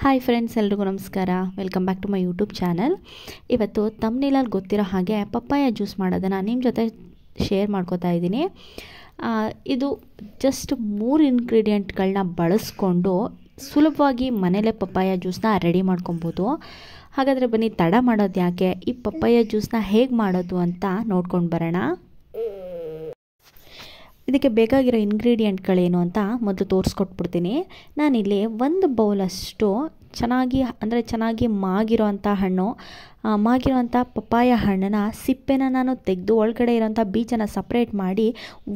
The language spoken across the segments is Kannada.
ಹಾಯ್ ಫ್ರೆಂಡ್ಸ್ ಎಲ್ರಿಗೂ ನಮಸ್ಕಾರ welcome back to my YouTube channel ಇವತ್ತು ಅಲ್ಲಿ ಗೊತ್ತಿರೋ ಹಾಗೆ ಪಪ್ಪಾಯ ಜ್ಯೂಸ್ ಮಾಡೋದನ್ನು ನಿಮ್ಮ ಜೊತೆ ಶೇರ್ ಮಾಡ್ಕೋತಾ ಇದ್ದೀನಿ ಇದು ಜಸ್ಟ್ ಮೂರು ಇನ್ಗ್ರೀಡಿಯೆಂಟ್ಗಳನ್ನ ಬಳಸ್ಕೊಂಡು ಸುಲಭವಾಗಿ ಮನೇಲೇ ಪಪ್ಪಾಯ ಜ್ಯೂಸ್ನ ರೆಡಿ ಮಾಡ್ಕೊಬೋದು ಹಾಗಾದರೆ ಬನ್ನಿ ತಡ ಮಾಡೋದು ಯಾಕೆ ಈ ಪಪ್ಪಾಯ ಜ್ಯೂಸ್ನ ಹೇಗೆ ಮಾಡೋದು ಅಂತ ನೋಡ್ಕೊಂಡು ಬರೋಣ ಇದಕ್ಕೆ ಬೇಕಾಗಿರೋ ಇಂಗ್ರೀಡಿಯೆಂಟ್ಗಳೇನು ಅಂತ ಮೊದಲು ತೋರಿಸ್ಕೊಟ್ಬಿಡ್ತೀನಿ ನಾನಿಲ್ಲಿ ಒಂದು ಬೌಲಷ್ಟು ಚೆನ್ನಾಗಿ ಅಂದರೆ ಚೆನ್ನಾಗಿ ಮಾಗಿರೋ ಹಣ್ಣು ಮಾಗಿರೋವಂಥ ಪಪ್ಪಾಯ ಹಣ್ಣನ್ನ ಸಿಪ್ಪೆನ ನಾನು ತೆಗೆದು ಒಳಗಡೆ ಇರೋಂಥ ಬೀಜನ ಸಪ್ರೇಟ್ ಮಾಡಿ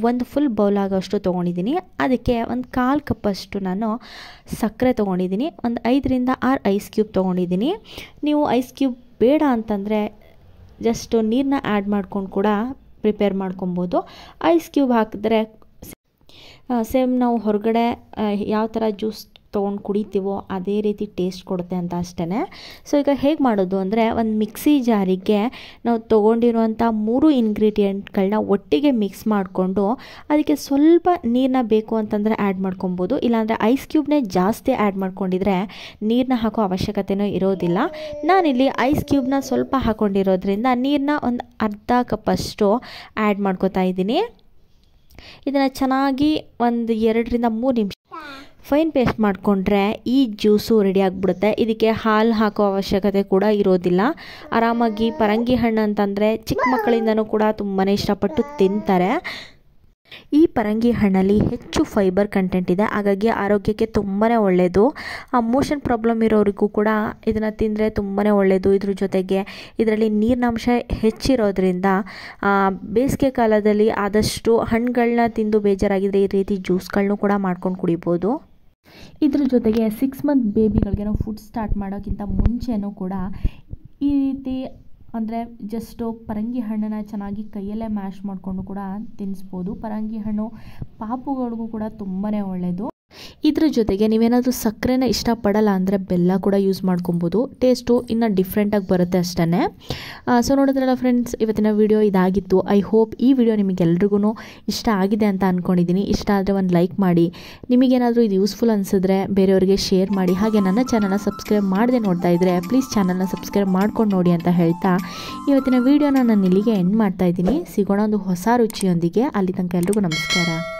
ಒಂದು ಫುಲ್ ಬೌಲ್ ಆಗೋಷ್ಟು ತೊಗೊಂಡಿದ್ದೀನಿ ಅದಕ್ಕೆ ಒಂದು ಕಾಲು ಕಪ್ಪಷ್ಟು ನಾನು ಸಕ್ಕರೆ ತೊಗೊಂಡಿದ್ದೀನಿ ಒಂದು ಐದರಿಂದ ಆರು ಐಸ್ ಕ್ಯೂಬ್ ತೊಗೊಂಡಿದ್ದೀನಿ ನೀವು ಐಸ್ ಕ್ಯೂಬ್ ಬೇಡ ಅಂತಂದರೆ ಜಸ್ಟ್ ನೀರನ್ನ ಆ್ಯಡ್ ಮಾಡ್ಕೊಂಡು ಕೂಡ ಪ್ರಿಪೇರ್ ಮಾಡ್ಕೊಬೋದು ಐಸ್ ಕ್ಯೂಬ್ ಹಾಕಿದ್ರೆ ಸೇಮ್ ನಾವು ಹೊರಗಡೆ ಯಾವ ಥರ ಜ್ಯೂಸ್ ತೊಗೊಂಡು ಕುಡಿತೀವೋ ಅದೇ ರೀತಿ ಟೇಸ್ಟ್ ಕೊಡುತ್ತೆ ಅಂತ ಅಷ್ಟೇ ಸೊ ಈಗ ಹೇಗೆ ಮಾಡೋದು ಅಂದರೆ ಒಂದು ಮಿಕ್ಸಿ ಜಾರಿಗೆ ನಾವು ತೊಗೊಂಡಿರುವಂಥ ಮೂರು ಇಂಗ್ರೀಡಿಯೆಂಟ್ಗಳನ್ನ ಒಟ್ಟಿಗೆ ಮಿಕ್ಸ್ ಮಾಡಿಕೊಂಡು ಅದಕ್ಕೆ ಸ್ವಲ್ಪ ನೀರನ್ನ ಬೇಕು ಅಂತಂದರೆ ಆ್ಯಡ್ ಮಾಡ್ಕೊಬೋದು ಇಲ್ಲಾಂದರೆ ಐಸ್ ಕ್ಯೂಬ್ನೇ ಜಾಸ್ತಿ ಆ್ಯಡ್ ಮಾಡ್ಕೊಂಡಿದ್ರೆ ನೀರನ್ನ ಹಾಕೋ ಅವಶ್ಯಕತೆಯೂ ಇರೋದಿಲ್ಲ ನಾನಿಲ್ಲಿ ಐಸ್ ಕ್ಯೂಬ್ನ ಸ್ವಲ್ಪ ಹಾಕೊಂಡಿರೋದ್ರಿಂದ ನೀರನ್ನ ಒಂದು ಅರ್ಧ ಕಪ್ಪಷ್ಟು ಆ್ಯಡ್ ಮಾಡ್ಕೋತಾ ಇದ್ದೀನಿ ಇದನ್ನು ಚೆನ್ನಾಗಿ ಒಂದು ಎರಡರಿಂದ ಮೂರು ನಿಮಿಷ ಫೈನ್ ಪೇಸ್ಟ್ ಮಾಡಿಕೊಂಡ್ರೆ ಈ ಜ್ಯೂಸು ರೆಡಿ ಆಗಿಬಿಡುತ್ತೆ ಇದಕ್ಕೆ ಹಾಲು ಹಾಕೋ ಅವಶ್ಯಕತೆ ಕೂಡ ಇರೋದಿಲ್ಲ ಆರಾಮಾಗಿ ಪರಂಗಿ ಹಣ್ಣು ಅಂತಂದರೆ ಚಿಕ್ಕ ಮಕ್ಕಳಿಂದನೂ ಕೂಡ ತುಂಬಾ ಇಷ್ಟಪಟ್ಟು ತಿಂತಾರೆ ಈ ಪರಂಗಿ ಹಣ್ಣಲ್ಲಿ ಹೆಚ್ಚು ಫೈಬರ್ ಕಂಟೆಂಟ್ ಇದೆ ಹಾಗಾಗಿ ಆರೋಗ್ಯಕ್ಕೆ ತುಂಬಾ ಒಳ್ಳೆಯದು ಆ ಮೋಷನ್ ಪ್ರಾಬ್ಲಮ್ ಇರೋರಿಗೂ ಕೂಡ ಇದನ್ನು ತಿಂದರೆ ತುಂಬಾ ಒಳ್ಳೆಯದು ಇದ್ರ ಜೊತೆಗೆ ಇದರಲ್ಲಿ ನೀರಿನಂಶ ಹೆಚ್ಚಿರೋದ್ರಿಂದ ಬೇಸಿಗೆ ಕಾಲದಲ್ಲಿ ಆದಷ್ಟು ಹಣ್ಣುಗಳನ್ನ ತಿಂದು ಬೇಜಾರಾಗಿದ್ದರೆ ಈ ರೀತಿ ಜ್ಯೂಸ್ಗಳನ್ನೂ ಕೂಡ ಮಾಡ್ಕೊಂಡು ಕುಡಿಬೋದು ಇದ್ರ ಜೊತೆಗೆ ಸಿಕ್ಸ್ ಮಂತ್ ಬೇಬಿಗಳಿಗೆ ನಾವು ಫುಡ್ ಸ್ಟಾರ್ಟ್ ಮಾಡೋಕ್ಕಿಂತ ಮುಂಚೆನೂ ಕೂಡ ಈ ರೀತಿ ಅಂದರೆ ಜಸ್ಟ್ ಪರಂಗಿ ಹಣ್ಣನ್ನ ಚೆನ್ನಾಗಿ ಕೈಯಲ್ಲೇ ಮ್ಯಾಶ್ ಮಾಡಿಕೊಂಡು ಕೂಡ ತಿನ್ನಿಸ್ಬೋದು ಪರಂಗಿ ಹಣ್ಣು ಪಾಪುಗಳಿಗೂ ಕೂಡ ತುಂಬಾ ಒಳ್ಳೆಯದು ಇದ್ರ ಜೊತೆಗೆ ನೀವೇನಾದರೂ ಸಕ್ಕರೆನ ಇಷ್ಟಪಡಲ್ಲ ಅಂದರೆ ಬೆಲ್ಲ ಕೂಡ ಯೂಸ್ ಮಾಡ್ಕೊಬೋದು ಟೇಸ್ಟು ಇನ್ನೂ ಡಿಫ್ರೆಂಟಾಗಿ ಬರುತ್ತೆ ಅಷ್ಟೇ ಸೊ ನೋಡಿದ್ರಲ್ಲ ಫ್ರೆಂಡ್ಸ್ ಇವತ್ತಿನ ವಿಡಿಯೋ ಇದಾಗಿತ್ತು ಐ ಹೋಪ್ ಈ ವಿಡಿಯೋ ನಿಮಗೆಲ್ರಿಗೂ ಇಷ್ಟ ಆಗಿದೆ ಅಂತ ಅಂದ್ಕೊಂಡಿದ್ದೀನಿ ಇಷ್ಟ ಆದರೆ ಒಂದು ಲೈಕ್ ಮಾಡಿ ನಿಮಗೇನಾದರೂ ಇದು ಯೂಸ್ಫುಲ್ ಅನಿಸಿದ್ರೆ ಬೇರೆಯವರಿಗೆ ಶೇರ್ ಮಾಡಿ ಹಾಗೆ ನನ್ನ ಚಾನಲ್ನ ಸಬ್ಸ್ಕ್ರೈಬ್ ಮಾಡದೆ ನೋಡ್ತಾ ಇದ್ದರೆ ಪ್ಲೀಸ್ ಚಾನಲ್ನ ಸಬ್ಸ್ಕ್ರೈಬ್ ಮಾಡ್ಕೊಂಡು ನೋಡಿ ಅಂತ ಹೇಳ್ತಾ ಇವತ್ತಿನ ವೀಡಿಯೋನ ನಾನು ಇಲ್ಲಿಗೆ ಎಂಡ್ ಮಾಡ್ತಾ ಇದ್ದೀನಿ ಸಿಗೋಣ ಒಂದು ಹೊಸ ರುಚಿಯೊಂದಿಗೆ ಅಲ್ಲಿ ತನಕ ಎಲ್ರಿಗೂ ನಮಸ್ಕಾರ